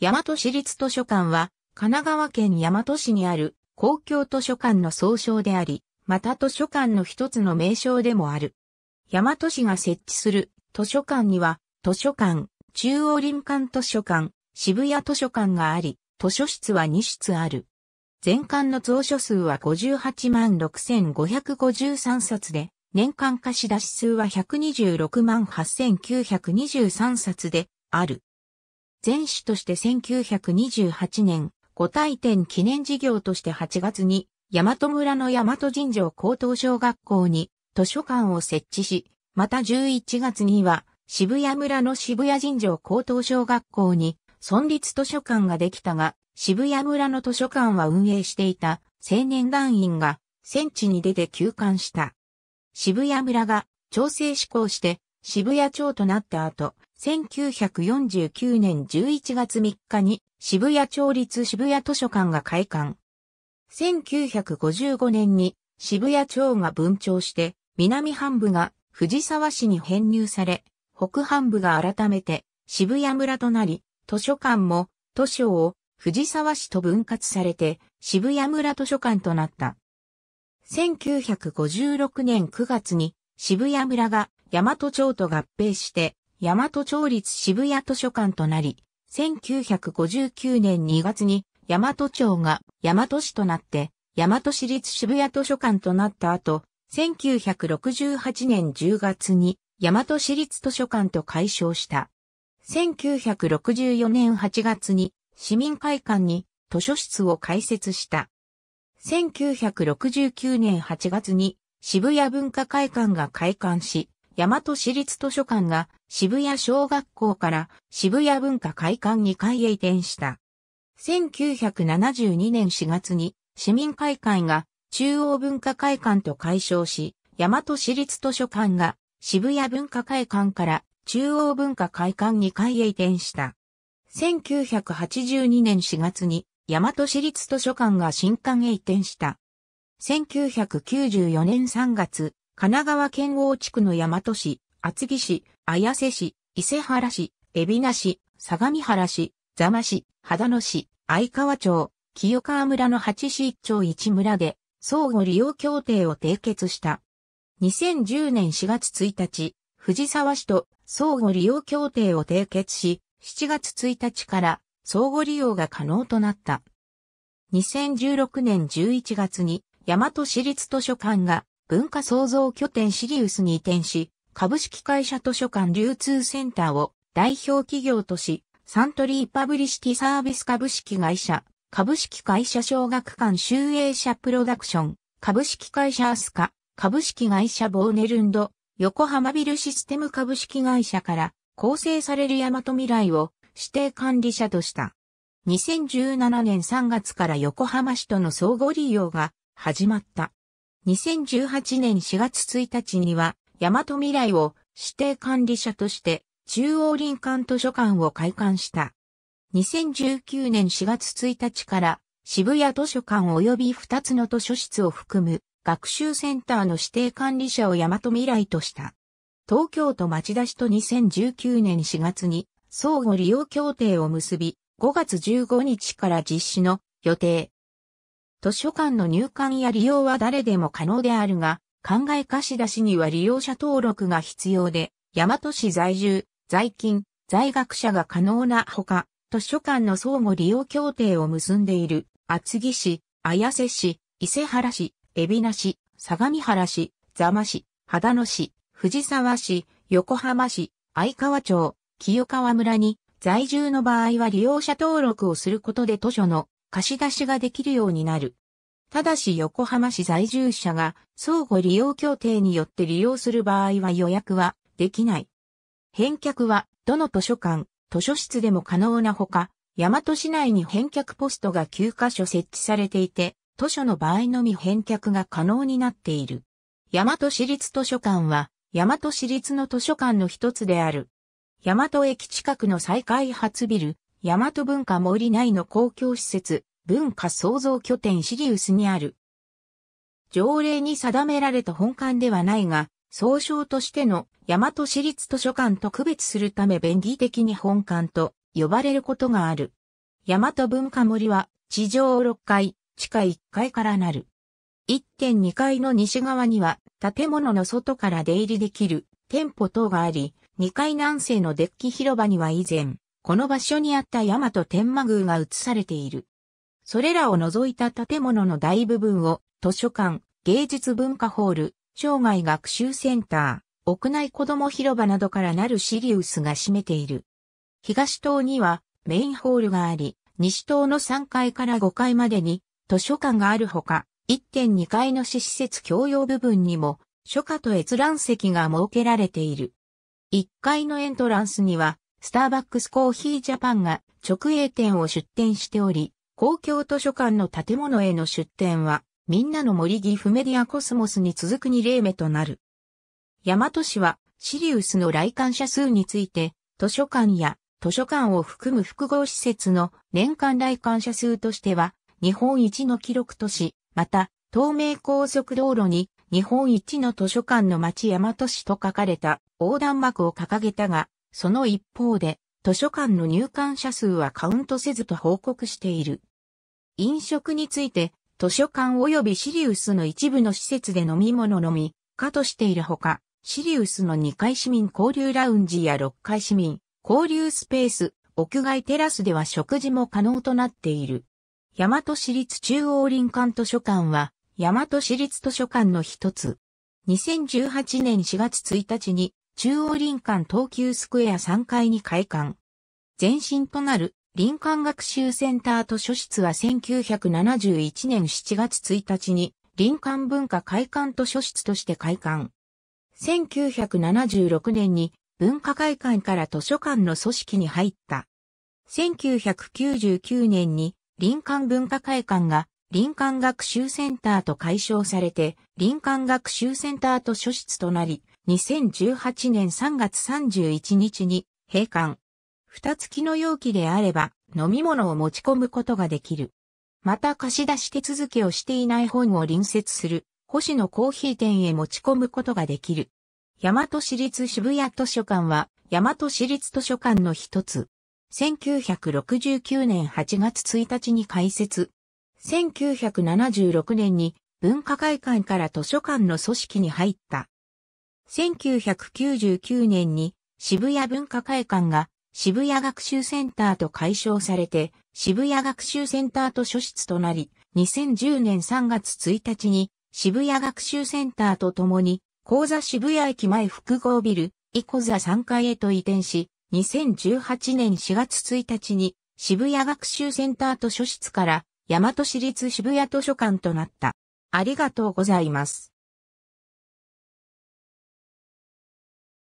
大和市立図書館は、神奈川県大和市にある公共図書館の総称であり、また図書館の一つの名称でもある。大和市が設置する図書館には、図書館、中央林間図書館、渋谷図書館があり、図書室は2室ある。全館の蔵書数は58万6553冊で、年間貸し出し数は126万8923冊である。全市として1928年、五体展記念事業として8月に、大和村の大和神城高等小学校に図書館を設置し、また11月には渋谷村の渋谷神城高等小学校に村立図書館ができたが、渋谷村の図書館は運営していた青年団員が戦地に出て休館した。渋谷村が調整志向して渋谷町となった後、1949年11月3日に渋谷町立渋谷図書館が開館。1955年に渋谷町が分庁して南半部が藤沢市に編入され、北半部が改めて渋谷村となり、図書館も図書を藤沢市と分割されて渋谷村図書館となった。1956年9月に渋谷村が大和町と合併して、大和町立渋谷図書館となり、1959年2月に大和町が大和市となって、大和市立渋谷図書館となった後、1968年10月に大和市立図書館と解消した。1964年8月に市民会館に図書室を開設した。1969年8月に渋谷文化会館が開館し、大和市立図書館が渋谷小学校から渋谷文化会館2階へ移転した。1972年4月に市民会館が中央文化会館と解消し、大和市立図書館が渋谷文化会館から中央文化会館2階へ移転した。1982年4月に大和市立図書館が新館へ移転した。1994年3月、神奈川県王地区の大和市、厚木市、綾瀬市、伊勢原市、海老名市、相模原市、座間市、秦野市、相川町、清川村の8市1町1村で相互利用協定を締結した。2010年4月1日、藤沢市と相互利用協定を締結し、7月1日から相互利用が可能となった。2016年11月に大和市立図書館が文化創造拠点シリウスに移転し、株式会社図書館流通センターを代表企業とし、サントリーパブリシティサービス株式会社、株式会社小学館集英社プロダクション、株式会社アスカ、株式会社ボーネルンド、横浜ビルシステム株式会社から構成される大和未来を指定管理者とした。2017年3月から横浜市との相互利用が始まった。2018年4月1日には、大和未来を指定管理者として中央林間図書館を開館した。2019年4月1日から渋谷図書館及び2つの図書室を含む学習センターの指定管理者を大和未来とした。東京都町田市と2019年4月に相互利用協定を結び、5月15日から実施の予定、図書館の入館や利用は誰でも可能であるが、考え貸し出しには利用者登録が必要で、大和市在住、在勤、在学者が可能なほか、図書館の相互利用協定を結んでいる、厚木市、綾瀬市、伊勢原市、海老名市、相模原市、座間市、秦野市、藤沢市、横浜市、相川町、清川村に在住の場合は利用者登録をすることで図書の貸し出しができるようになる。ただし横浜市在住者が相互利用協定によって利用する場合は予約はできない。返却はどの図書館、図書室でも可能なほか、大和市内に返却ポストが9カ所設置されていて、図書の場合のみ返却が可能になっている。大和市立図書館は、大和市立の図書館の一つである。大和駅近くの再開発ビル、大和文化森内の公共施設、文化創造拠点シリウスにある。条例に定められた本館ではないが、総称としての大和市立図書館と区別するため便宜的に本館と呼ばれることがある。大和文化森は地上6階、地下1階からなる。1.2階の西側には建物の外から出入りできる店舗等があり、2階南西のデッキ広場には以前、この場所にあった大和天満宮が移されている。それらを除いた建物の大部分を図書館、芸術文化ホール、生涯学習センター、屋内子供広場などからなるシリウスが占めている。東棟にはメインホールがあり、西棟の3階から5階までに図書館があるほか、1.2階の施設共用部分にも書家と閲覧席が設けられている。1階のエントランスにはスターバックスコーヒージャパンが直営店を出店しており、公共図書館の建物への出店は、みんなの森岐阜メディアコスモスに続く2例目となる。大和市は、シリウスの来館者数について、図書館や図書館を含む複合施設の年間来館者数としては、日本一の記録都市、また、東名高速道路に日本一の図書館の町大和市と書かれた横断幕を掲げたが、その一方で、図書館の入館者数はカウントせずと報告している。飲食について、図書館及びシリウスの一部の施設で飲み物のみ、かとしているほか、シリウスの2階市民交流ラウンジや6階市民交流スペース、屋外テラスでは食事も可能となっている。大和市立中央林間図書館は、大和市立図書館の一つ。2018年4月1日に中央林間東急スクエア3階に開館。前身となる林間学習センター図書室は1971年7月1日に林間文化会館図書室として開館。1976年に文化会館から図書館の組織に入った。1999年に林間文化会館が林間学習センターと解消されて林間学習センター図書室となり、2018年3月31日に閉館。蓋付きの容器であれば飲み物を持ち込むことができる。また貸し出し手続きをしていない本を隣接する星野コーヒー店へ持ち込むことができる。大和市立渋谷図書館は大和市立図書館の一つ。1969年8月1日に開設。1976年に文化会館から図書館の組織に入った。1999年に渋谷文化会館が渋谷学習センターと解消されて渋谷学習センター図書室となり、2010年3月1日に渋谷学習センターと共に講座渋谷駅前複合ビル、イコザ3階へと移転し、2018年4月1日に渋谷学習センター図書室から大和市立渋谷図書館となった。ありがとうございます。